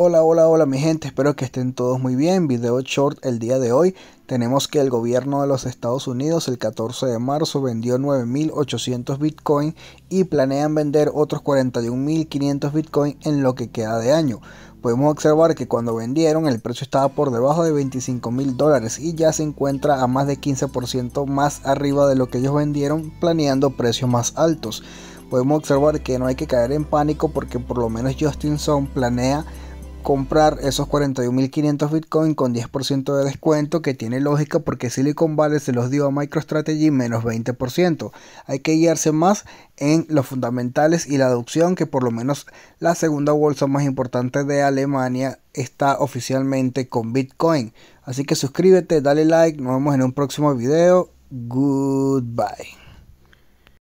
Hola, hola, hola mi gente, espero que estén todos muy bien. Video short el día de hoy. Tenemos que el gobierno de los Estados Unidos el 14 de marzo vendió 9.800 Bitcoin y planean vender otros 41.500 Bitcoin en lo que queda de año. Podemos observar que cuando vendieron el precio estaba por debajo de 25.000 mil dólares y ya se encuentra a más de 15% más arriba de lo que ellos vendieron planeando precios más altos. Podemos observar que no hay que caer en pánico porque por lo menos Justin Sun planea comprar esos 41.500 Bitcoin con 10% de descuento, que tiene lógica porque Silicon Valley se los dio a MicroStrategy menos 20%. Hay que guiarse más en los fundamentales y la adopción, que por lo menos la segunda bolsa más importante de Alemania está oficialmente con Bitcoin. Así que suscríbete, dale like, nos vemos en un próximo video. Goodbye.